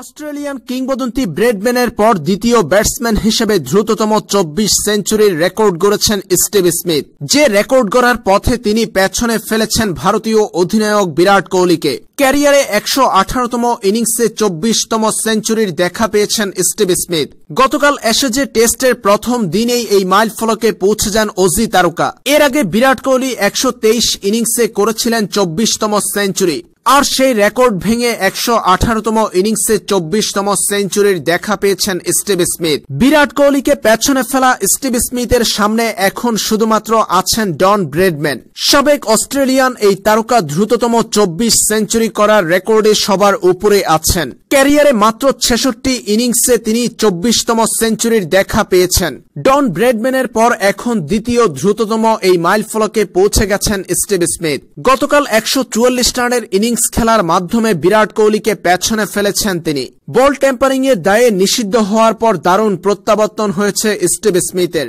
Australian কিংবদন্তি ব্রেডম্যানের পর দ্বিতীয় ব্যাটসম্যান হিসেবে দ্রুততম চব্বিশ সেঞ্চুরির রেকর্ড গড়েছেন স্টিভ স্মিথ যে রেকর্ড গড়ার পথে তিনি পেছনে ফেলেছেন ভারতীয় অধিনায়ক বিরাট কোহলিকে ক্যারিয়ারে একশো আঠারোতম ইনিংসে চব্বিশতম সেঞ্চুরির দেখা পেয়েছেন স্টিভ স্মিথ গতকাল যে টেস্টের প্রথম দিনেই এই মাইল ফলকে পৌঁছে যান অজি তারকা এর আগে বিরাট কোহলি একশো ইনিংসে করেছিলেন চব্বিশতম সেঞ্চুরি আর সেই রেকর্ড ভেঙে একশো আঠারোতম ইনিংসে চব্বিশতম সেঞ্চুরির দেখা পেয়েছেন স্টিভ স্মিথ বিরাট কোহলিকে পেছনে ফেলা স্টিভ স্মিথের সামনে এখন শুধুমাত্র আছেন ডন ব্রেডম্যান সাবেক অস্ট্রেলিয়ান এই তারকা দ্রুততম চব্বিশ সেঞ্চুরি করার রেকর্ডে সবার উপরে আছেন ক্যারিয়ারে মাত্র ছেষট্টি ইনিংসে তিনি চব্বিশতম সেঞ্চুরির দেখা পেয়েছেন ডন ব্রেডম্যানের পর এখন দ্বিতীয় দ্রুততম এই মাইল ফলকে পৌঁছে গেছেন স্টিভ স্মিথ গতকাল একশো চুয়াল্লিশ রানের ইনিংস ইনিংস খেলার মাধ্যমে বিরাট কোহলিকে পেছনে ফেলেছেন তিনি বল টেম্পারিংয়ের দায়ে নিষিদ্ধ হওয়ার পর দারুণ প্রত্যাবর্তন হয়েছে স্টিভ স্মিথের